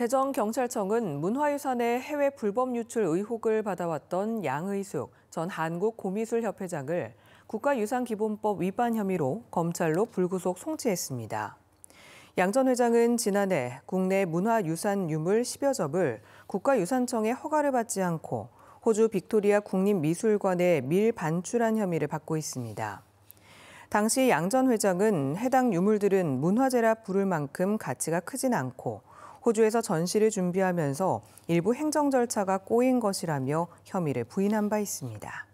대전경찰청은 문화유산의 해외 불법 유출 의혹을 받아왔던 양의숙 전 한국고미술협회장을 국가유산기본법 위반 혐의로 검찰로 불구속 송치했습니다. 양 전 회장은 지난해 국내 문화유산 유물 10여 접을 국가유산청의 허가를 받지 않고 호주 빅토리아 국립미술관에 밀 반출한 혐의를 받고 있습니다. 당시 양 전 회장은 해당 유물들은 문화재라 부를 만큼 가치가 크진 않고 호주에서 전시를 준비하면서 일부 행정 절차가 꼬인 것이라며 혐의를 부인한 바 있습니다.